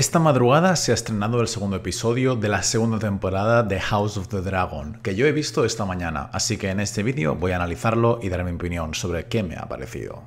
Esta madrugada se ha estrenado el segundo episodio de la segunda temporada de House of the Dragon, que yo he visto esta mañana, así que en este vídeo voy a analizarlo y dar mi opinión sobre qué me ha parecido.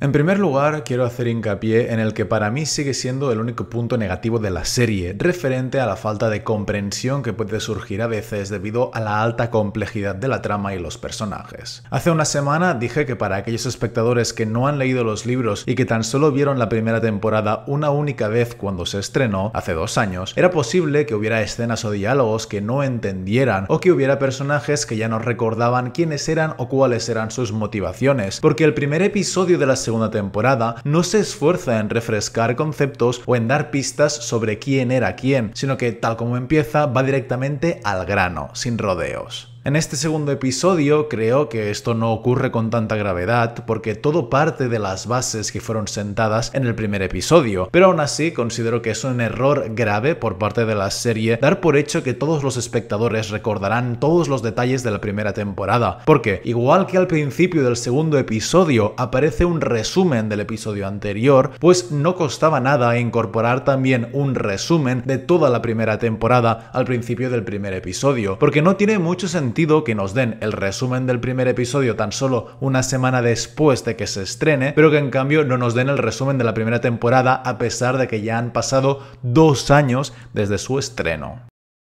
En primer lugar, quiero hacer hincapié en el que para mí sigue siendo el único punto negativo de la serie, referente a la falta de comprensión que puede surgir a veces debido a la alta complejidad de la trama y los personajes. Hace una semana dije que para aquellos espectadores que no han leído los libros y que tan solo vieron la primera temporada una única vez cuando se estrenó, hace dos años, era posible que hubiera escenas o diálogos que no entendieran o que hubiera personajes que ya no recordaban quiénes eran o cuáles eran sus motivaciones, porque el primer episodio de la segunda temporada no se esfuerza en refrescar conceptos o en dar pistas sobre quién era quién, sino que tal como empieza va directamente al grano, sin rodeos. En este segundo episodio creo que esto no ocurre con tanta gravedad porque todo parte de las bases que fueron sentadas en el primer episodio, pero aún así considero que es un error grave por parte de la serie dar por hecho que todos los espectadores recordarán todos los detalles de la primera temporada, porque igual que al principio del segundo episodio aparece un resumen del episodio anterior, pues no costaba nada incorporar también un resumen de toda la primera temporada al principio del primer episodio, porque no tiene mucho sentido que nos den el resumen del primer episodio tan solo una semana después de que se estrene, pero que en cambio no nos den el resumen de la primera temporada a pesar de que ya han pasado dos años desde su estreno.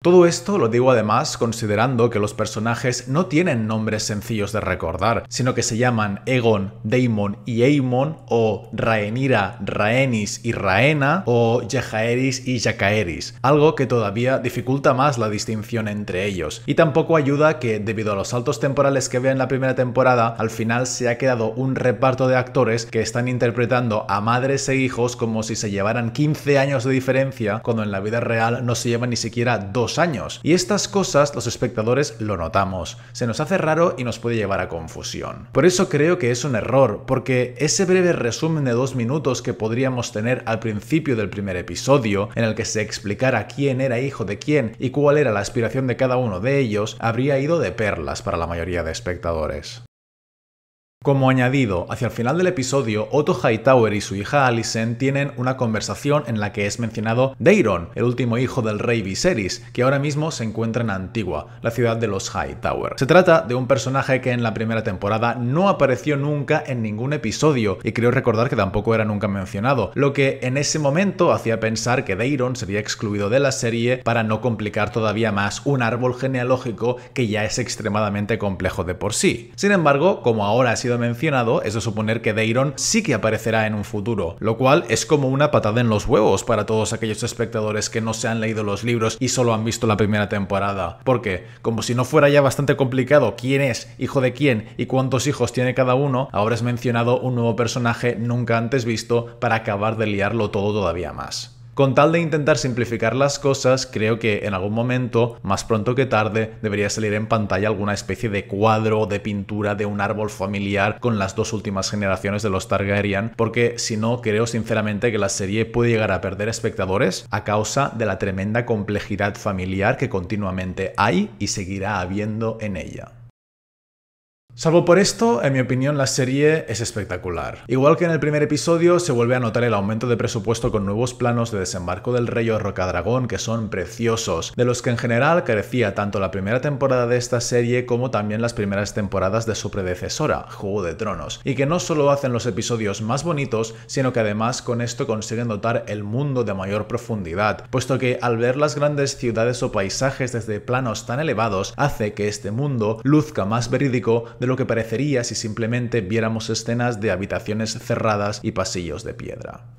Todo esto lo digo además considerando que los personajes no tienen nombres sencillos de recordar, sino que se llaman Egon, Daemon y Aemon, o Rhaenyra, Rhaenys y Rhaena, o Jaehaerys y Jacaerys, algo que todavía dificulta más la distinción entre ellos. Y tampoco ayuda que, debido a los saltos temporales que ve en la primera temporada, al final se ha quedado un reparto de actores que están interpretando a madres e hijos como si se llevaran 15 años de diferencia, cuando en la vida real no se llevan ni siquiera dos años. Y estas cosas los espectadores lo notamos, se nos hace raro y nos puede llevar a confusión. Por eso creo que es un error, porque ese breve resumen de dos minutos que podríamos tener al principio del primer episodio, en el que se explicara quién era hijo de quién y cuál era la aspiración de cada uno de ellos, habría ido de perlas para la mayoría de espectadores. Como añadido, hacia el final del episodio, Otto Hightower y su hija Alicent tienen una conversación en la que es mencionado Daeron, el último hijo del rey Viserys, que ahora mismo se encuentra en Antigua, la ciudad de los Hightower. Se trata de un personaje que en la primera temporada no apareció nunca en ningún episodio, y creo recordar que tampoco era nunca mencionado, lo que en ese momento hacía pensar que Daeron sería excluido de la serie para no complicar todavía más un árbol genealógico que ya es extremadamente complejo de por sí. Sin embargo, como ahora ha sido mencionado es de suponer que Deiron sí que aparecerá en un futuro, lo cual es como una patada en los huevos para todos aquellos espectadores que no se han leído los libros y solo han visto la primera temporada. Porque, como si no fuera ya bastante complicado quién es, hijo de quién y cuántos hijos tiene cada uno, ahora es mencionado un nuevo personaje nunca antes visto para acabar de liarlo todo todavía más. Con tal de intentar simplificar las cosas, creo que en algún momento, más pronto que tarde, debería salir en pantalla alguna especie de cuadro o de pintura de un árbol familiar con las dos últimas generaciones de los Targaryen, porque si no, creo sinceramente que la serie puede llegar a perder espectadores a causa de la tremenda complejidad familiar que continuamente hay y seguirá habiendo en ella. Salvo por esto, en mi opinión, la serie es espectacular. Igual que en el primer episodio, se vuelve a notar el aumento de presupuesto con nuevos planos de desembarco del rey o Rocadragón que son preciosos, de los que en general carecía tanto la primera temporada de esta serie como también las primeras temporadas de su predecesora, Juego de Tronos, y que no solo hacen los episodios más bonitos, sino que además con esto consiguen dotar el mundo de mayor profundidad, puesto que al ver las grandes ciudades o paisajes desde planos tan elevados, hace que este mundo luzca más verídico lo que parecería si simplemente viéramos escenas de habitaciones cerradas y pasillos de piedra.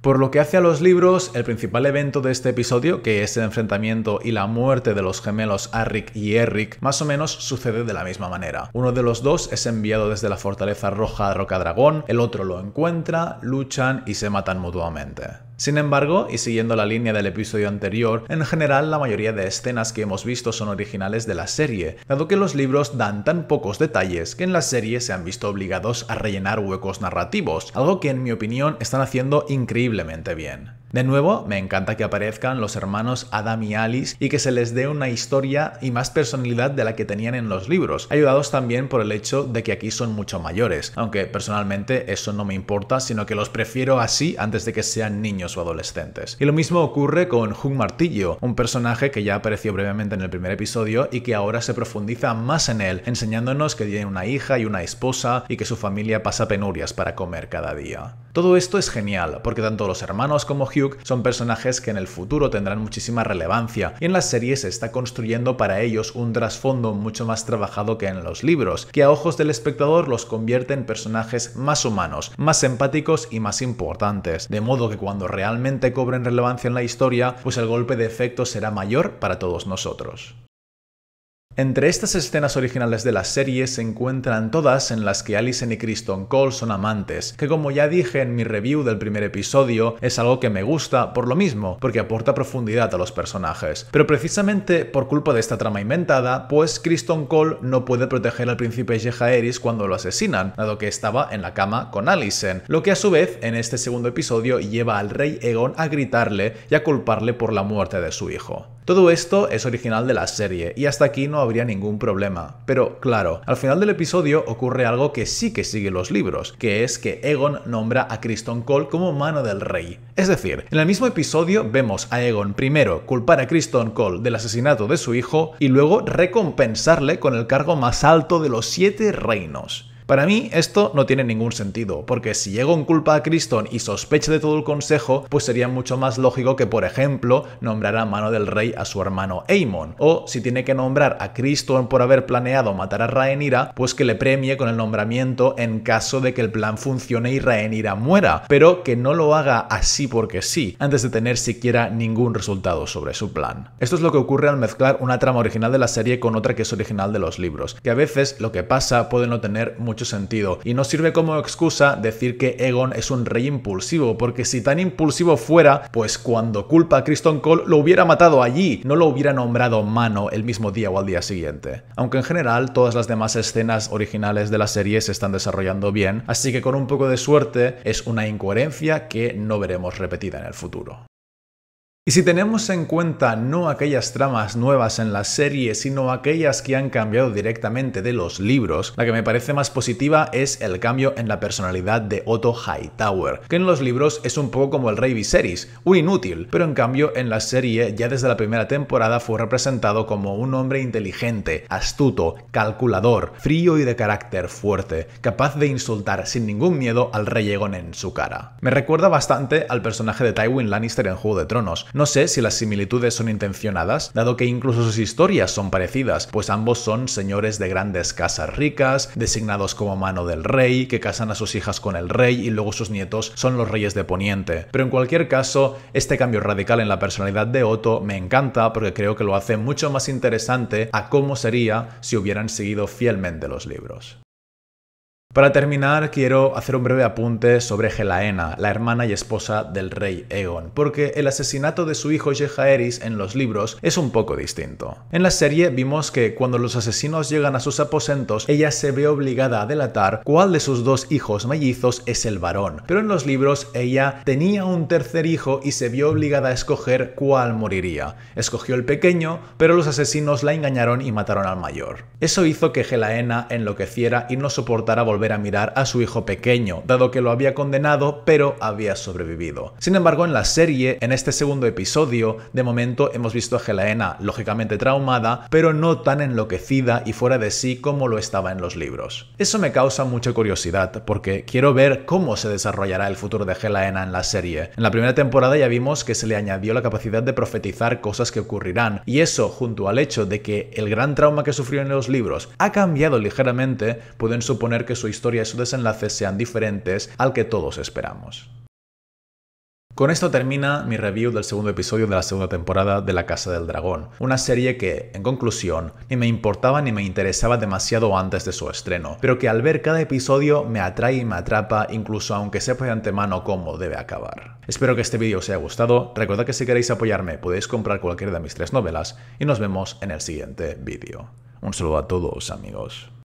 Por lo que hace a los libros, el principal evento de este episodio, que es el enfrentamiento y la muerte de los gemelos Arrik y Eric, más o menos sucede de la misma manera. Uno de los dos es enviado desde la fortaleza roja Roca Rocadragón, el otro lo encuentra, luchan y se matan mutuamente. Sin embargo, y siguiendo la línea del episodio anterior, en general la mayoría de escenas que hemos visto son originales de la serie, dado que los libros dan tan pocos detalles que en la serie se han visto obligados a rellenar huecos narrativos, algo que en mi opinión están haciendo increíblemente bien. De nuevo, me encanta que aparezcan los hermanos Adam y Alice y que se les dé una historia y más personalidad de la que tenían en los libros, ayudados también por el hecho de que aquí son mucho mayores, aunque personalmente eso no me importa, sino que los prefiero así antes de que sean niños o adolescentes. Y lo mismo ocurre con Hugh Martillo, un personaje que ya apareció brevemente en el primer episodio y que ahora se profundiza más en él, enseñándonos que tiene una hija y una esposa y que su familia pasa penurias para comer cada día. Todo esto es genial, porque tanto los hermanos como Hugh son personajes que en el futuro tendrán muchísima relevancia y en las series se está construyendo para ellos un trasfondo mucho más trabajado que en los libros, que a ojos del espectador los convierte en personajes más humanos, más empáticos y más importantes, de modo que cuando realmente cobren relevancia en la historia, pues el golpe de efecto será mayor para todos nosotros. Entre estas escenas originales de la serie se encuentran todas en las que Alison y Kristen Cole son amantes, que como ya dije en mi review del primer episodio, es algo que me gusta por lo mismo, porque aporta profundidad a los personajes. Pero precisamente por culpa de esta trama inventada, pues Kristen Cole no puede proteger al príncipe Jaehaerys cuando lo asesinan, dado que estaba en la cama con Alison, lo que a su vez en este segundo episodio lleva al rey Egon a gritarle y a culparle por la muerte de su hijo. Todo esto es original de la serie y hasta aquí no habría ningún problema. Pero claro, al final del episodio ocurre algo que sí que sigue los libros, que es que Egon nombra a Criston Cole como mano del rey. Es decir, en el mismo episodio vemos a Egon primero culpar a Criston Cole del asesinato de su hijo y luego recompensarle con el cargo más alto de los siete reinos. Para mí esto no tiene ningún sentido, porque si llego en culpa a Criston y sospeche de todo el consejo, pues sería mucho más lógico que por ejemplo nombrara mano del rey a su hermano Aemon, o si tiene que nombrar a Criston por haber planeado matar a Rhaenyra, pues que le premie con el nombramiento en caso de que el plan funcione y Rhaenyra muera, pero que no lo haga así porque sí, antes de tener siquiera ningún resultado sobre su plan. Esto es lo que ocurre al mezclar una trama original de la serie con otra que es original de los libros, que a veces lo que pasa puede no tener mucho sentido. Y no sirve como excusa decir que Egon es un rey impulsivo, porque si tan impulsivo fuera, pues cuando culpa a Kristen Cole lo hubiera matado allí, no lo hubiera nombrado mano el mismo día o al día siguiente. Aunque en general todas las demás escenas originales de la serie se están desarrollando bien, así que con un poco de suerte es una incoherencia que no veremos repetida en el futuro. Y si tenemos en cuenta no aquellas tramas nuevas en la serie, sino aquellas que han cambiado directamente de los libros, la que me parece más positiva es el cambio en la personalidad de Otto Hightower, que en los libros es un poco como el Rey Viserys, un inútil, pero en cambio en la serie ya desde la primera temporada fue representado como un hombre inteligente, astuto, calculador, frío y de carácter fuerte, capaz de insultar sin ningún miedo al rey Legon en su cara. Me recuerda bastante al personaje de Tywin Lannister en Juego de Tronos, no sé si las similitudes son intencionadas, dado que incluso sus historias son parecidas, pues ambos son señores de grandes casas ricas, designados como mano del rey, que casan a sus hijas con el rey y luego sus nietos son los reyes de Poniente. Pero en cualquier caso, este cambio radical en la personalidad de Otto me encanta porque creo que lo hace mucho más interesante a cómo sería si hubieran seguido fielmente los libros. Para terminar, quiero hacer un breve apunte sobre Gelaena, la hermana y esposa del rey Eon, porque el asesinato de su hijo Jehaeris en los libros es un poco distinto. En la serie vimos que cuando los asesinos llegan a sus aposentos, ella se ve obligada a delatar cuál de sus dos hijos mellizos es el varón, pero en los libros ella tenía un tercer hijo y se vio obligada a escoger cuál moriría. Escogió el pequeño, pero los asesinos la engañaron y mataron al mayor. Eso hizo que Gelaena enloqueciera y no soportara volver a mirar a su hijo pequeño, dado que lo había condenado pero había sobrevivido. Sin embargo, en la serie, en este segundo episodio, de momento hemos visto a Gelaena lógicamente traumada, pero no tan enloquecida y fuera de sí como lo estaba en los libros. Eso me causa mucha curiosidad, porque quiero ver cómo se desarrollará el futuro de Gelaena en la serie. En la primera temporada ya vimos que se le añadió la capacidad de profetizar cosas que ocurrirán, y eso, junto al hecho de que el gran trauma que sufrió en los libros ha cambiado ligeramente, pueden suponer que su historia y su desenlace sean diferentes al que todos esperamos. Con esto termina mi review del segundo episodio de la segunda temporada de La Casa del Dragón, una serie que, en conclusión, ni me importaba ni me interesaba demasiado antes de su estreno, pero que al ver cada episodio me atrae y me atrapa incluso aunque sepa de antemano cómo debe acabar. Espero que este vídeo os haya gustado, recordad que si queréis apoyarme podéis comprar cualquiera de mis tres novelas y nos vemos en el siguiente vídeo. Un saludo a todos amigos.